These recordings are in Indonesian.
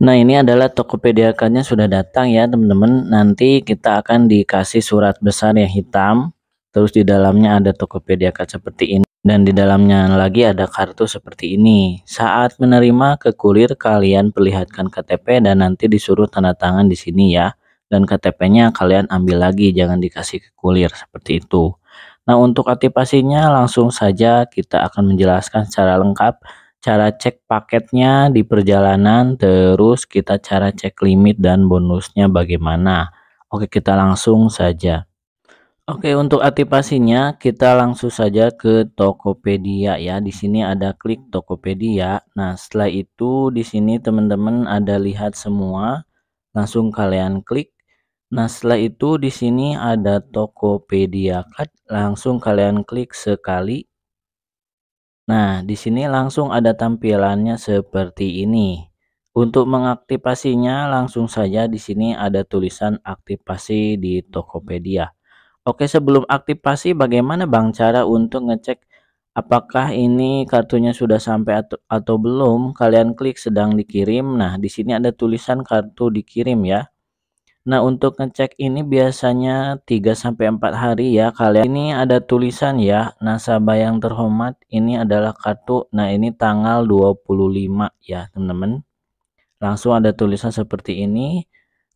Nah ini adalah Tokopedia cardnya sudah datang ya teman-teman Nanti kita akan dikasih surat besar yang hitam Terus di dalamnya ada Tokopedia card seperti ini Dan di dalamnya lagi ada kartu seperti ini Saat menerima ke kurir kalian perlihatkan KTP dan nanti disuruh tanda tangan di sini ya Dan KTP-nya kalian ambil lagi jangan dikasih ke kurir seperti itu Nah untuk aktivasinya langsung saja kita akan menjelaskan secara lengkap cara cek paketnya di perjalanan, terus kita cara cek limit dan bonusnya bagaimana. Oke, kita langsung saja. Oke, untuk aktivasinya kita langsung saja ke Tokopedia ya. Di sini ada klik Tokopedia. Nah, setelah itu di sini teman-teman ada lihat semua. Langsung kalian klik. Nah, setelah itu di sini ada Tokopedia Card. Langsung kalian klik sekali. Nah, di sini langsung ada tampilannya seperti ini. Untuk mengaktifasinya langsung saja di sini ada tulisan aktivasi di Tokopedia. Oke, sebelum aktivasi bagaimana Bang cara untuk ngecek apakah ini kartunya sudah sampai atau, atau belum? Kalian klik sedang dikirim. Nah, di sini ada tulisan kartu dikirim ya. Nah, untuk ngecek ini biasanya 3 sampai 4 hari ya. Kalian ya. ini ada tulisan ya, nasabah yang terhormat, ini adalah kartu. Nah, ini tanggal 25 ya, teman-teman. Langsung ada tulisan seperti ini.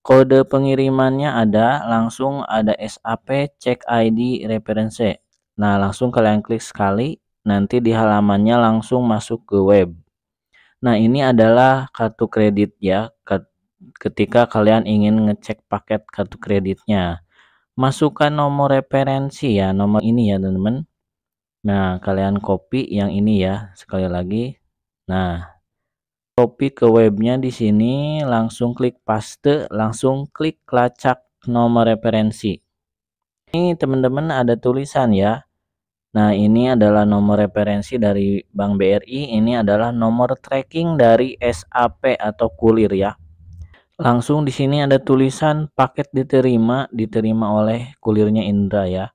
Kode pengirimannya ada, langsung ada SAP check ID referensi. Nah, langsung kalian klik sekali, nanti di halamannya langsung masuk ke web. Nah, ini adalah kartu kredit ya, kartu ketika kalian ingin ngecek paket kartu kreditnya. Masukkan nomor referensi ya, nomor ini ya teman-teman. Nah, kalian copy yang ini ya, sekali lagi. Nah, copy ke webnya di sini, langsung klik paste, langsung klik lacak nomor referensi. Ini teman-teman ada tulisan ya. Nah, ini adalah nomor referensi dari Bank BRI, ini adalah nomor tracking dari SAP atau kulir ya. Langsung di sini ada tulisan paket diterima, diterima oleh kulirnya Indra ya.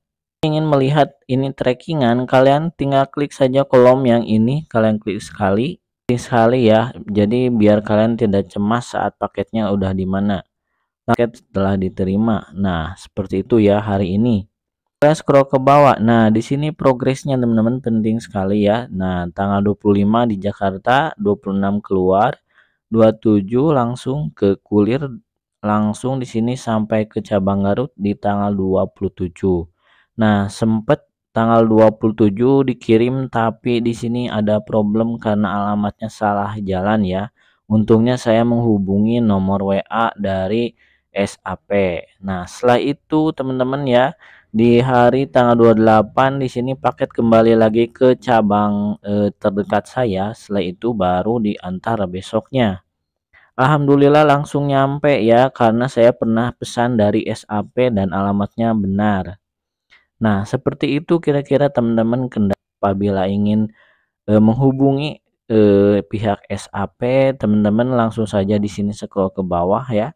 Ingin melihat ini trackingan, kalian tinggal klik saja kolom yang ini, kalian klik sekali, klik sekali ya. Jadi biar kalian tidak cemas saat paketnya udah di mana. Paket telah diterima. Nah, seperti itu ya hari ini. Kalian scroll ke bawah. Nah, di sini progresnya teman-teman penting sekali ya. Nah, tanggal 25 di Jakarta, 26 keluar, 27 langsung ke Kulir langsung di sini sampai ke cabang Garut di tanggal 27. Nah, sempat tanggal 27 dikirim tapi di sini ada problem karena alamatnya salah jalan ya. Untungnya saya menghubungi nomor WA dari SAP. Nah, setelah itu teman-teman ya, di hari tanggal 28 di sini paket kembali lagi ke cabang e, terdekat saya setelah itu baru di antara besoknya Alhamdulillah langsung nyampe ya karena saya pernah pesan dari SAP dan alamatnya benar Nah seperti itu kira-kira teman-teman apabila ingin e, menghubungi e, pihak SAP teman-teman langsung saja di sini scroll ke bawah ya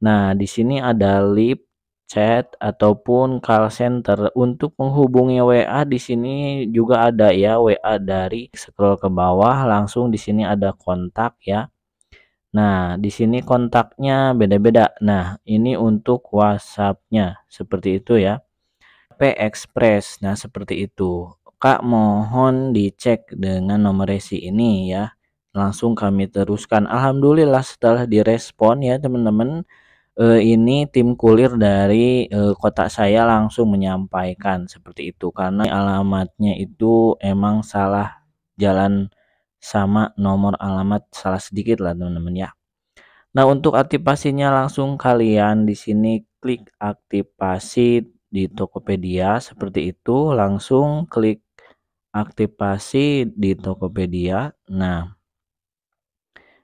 Nah di sini ada lip chat ataupun call center. Untuk menghubungi WA di sini juga ada ya WA dari scroll ke bawah langsung di sini ada kontak ya. Nah, di sini kontaknya beda-beda. Nah, ini untuk WhatsAppnya seperti itu ya. P Express. Nah, seperti itu. Kak mohon dicek dengan nomor resi ini ya. Langsung kami teruskan. Alhamdulillah setelah direspon ya, teman-teman eh, ini tim kulir dari eh, kota saya langsung menyampaikan seperti itu karena alamatnya itu emang salah jalan sama nomor alamat salah sedikit lah teman-teman ya. Nah, untuk aktivasinya langsung kalian di sini klik aktivasi di Tokopedia seperti itu, langsung klik aktivasi di Tokopedia. Nah,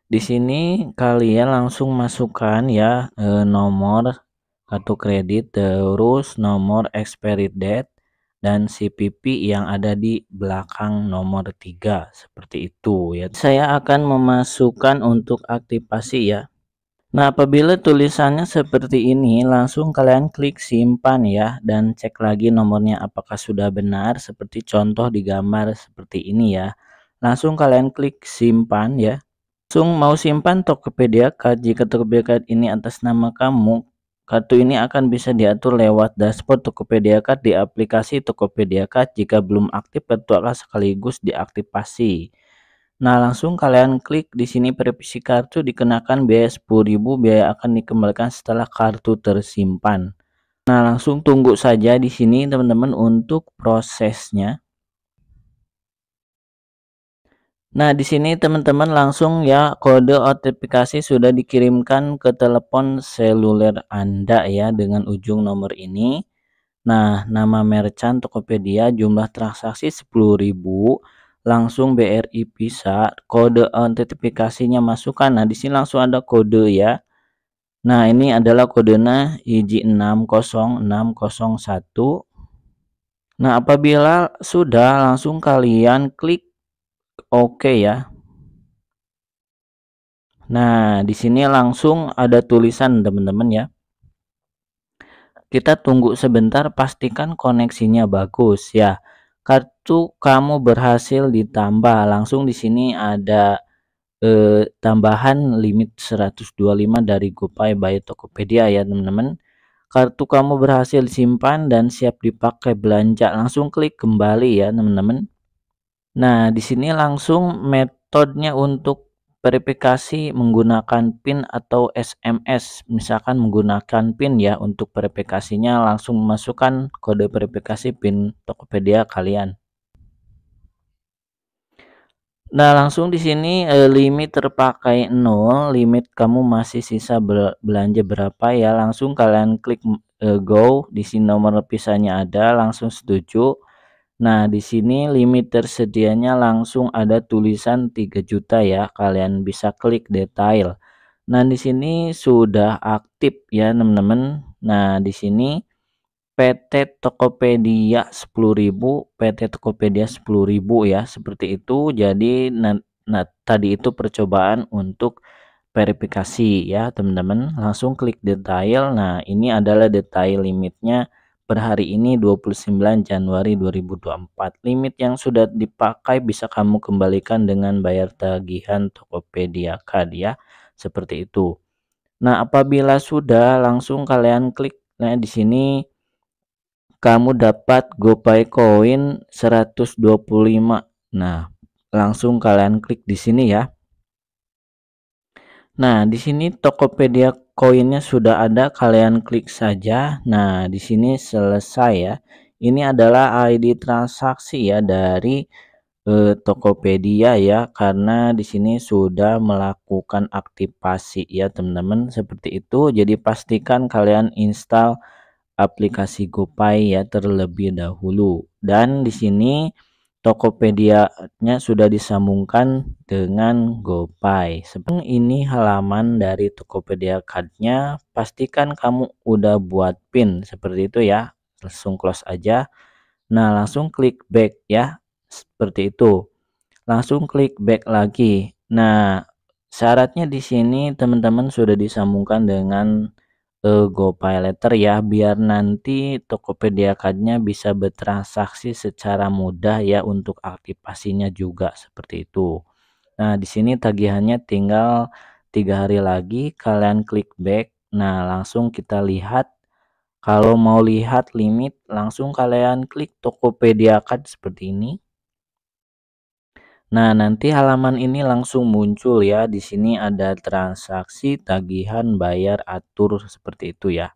di sini kalian langsung masukkan ya eh, nomor kartu kredit terus nomor expired date dan CPP yang ada di belakang nomor 3 seperti itu ya. Saya akan memasukkan untuk aktivasi ya. Nah, apabila tulisannya seperti ini, langsung kalian klik simpan ya dan cek lagi nomornya apakah sudah benar seperti contoh di gambar seperti ini ya. Langsung kalian klik simpan ya langsung mau simpan Tokopedia Card jika Tokopedia Card ini atas nama kamu Kartu ini akan bisa diatur lewat dashboard Tokopedia Card di aplikasi Tokopedia Card jika belum aktif kartu akan sekaligus diaktifasi. Nah, langsung kalian klik di sini verifikasi kartu dikenakan biaya 10.000, biaya akan dikembalikan setelah kartu tersimpan. Nah, langsung tunggu saja di sini teman-teman untuk prosesnya. Nah, di sini teman-teman langsung ya kode autentifikasi sudah dikirimkan ke telepon seluler Anda ya dengan ujung nomor ini. Nah, nama merchant Tokopedia, jumlah transaksi 10.000, langsung BRI bisa kode autentifikasinya masukkan. Nah, di sini langsung ada kode ya. Nah, ini adalah kodenya ij 60601. Nah, apabila sudah langsung kalian klik oke okay ya nah di sini langsung ada tulisan teman-teman ya kita tunggu sebentar pastikan koneksinya bagus ya kartu kamu berhasil ditambah langsung di sini ada eh, tambahan limit 125 dari GoPay by Tokopedia ya teman-teman kartu kamu berhasil simpan dan siap dipakai belanja langsung klik kembali ya teman-teman Nah, di sini langsung metodenya untuk verifikasi menggunakan PIN atau SMS. Misalkan menggunakan PIN ya untuk verifikasinya langsung memasukkan kode verifikasi PIN Tokopedia kalian. Nah, langsung di sini eh, limit terpakai 0, limit kamu masih sisa belanja berapa ya. Langsung kalian klik eh, go, di sini nomor pisahnya ada, langsung setuju. Nah, di sini limit tersedianya langsung ada tulisan 3 juta ya. Kalian bisa klik detail. Nah, di sini sudah aktif ya, teman-teman. Nah, di sini PT Tokopedia 10.000, PT Tokopedia 10.000 ya, seperti itu. Jadi nah, nah tadi itu percobaan untuk verifikasi ya, teman-teman. Langsung klik detail. Nah, ini adalah detail limitnya per hari ini 29 Januari 2024. Limit yang sudah dipakai bisa kamu kembalikan dengan bayar tagihan Tokopedia Card ya. Seperti itu. Nah, apabila sudah langsung kalian klik nah di sini kamu dapat GoPay Coin 125. Nah, langsung kalian klik di sini ya. Nah, di sini Tokopedia koinnya sudah ada kalian klik saja nah di sini selesai ya ini adalah ID transaksi ya dari eh, Tokopedia ya karena di sini sudah melakukan aktivasi ya teman-teman seperti itu jadi pastikan kalian install aplikasi GoPay ya terlebih dahulu dan di sini Tokopedia-nya sudah disambungkan dengan GoPay. Sebelum ini halaman dari Tokopedia Card-nya, pastikan kamu udah buat pin seperti itu ya. Langsung close aja. Nah, langsung klik back ya. Seperti itu. Langsung klik back lagi. Nah, syaratnya di sini teman-teman sudah disambungkan dengan ke eh, GoPayLater ya biar nanti Tokopedia Card-nya bisa bertransaksi secara mudah ya untuk aktivasinya juga seperti itu. Nah, di sini tagihannya tinggal tiga hari lagi kalian klik back. Nah, langsung kita lihat kalau mau lihat limit langsung kalian klik Tokopedia Card seperti ini. Nah, nanti halaman ini langsung muncul ya. Di sini ada transaksi, tagihan, bayar, atur seperti itu ya.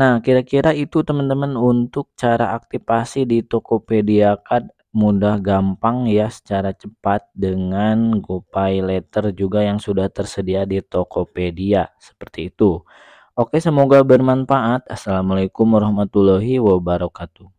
Nah, kira-kira itu teman-teman untuk cara aktivasi di Tokopedia Card mudah gampang ya secara cepat dengan GoPay Letter juga yang sudah tersedia di Tokopedia seperti itu. Oke, semoga bermanfaat. Assalamualaikum warahmatullahi wabarakatuh.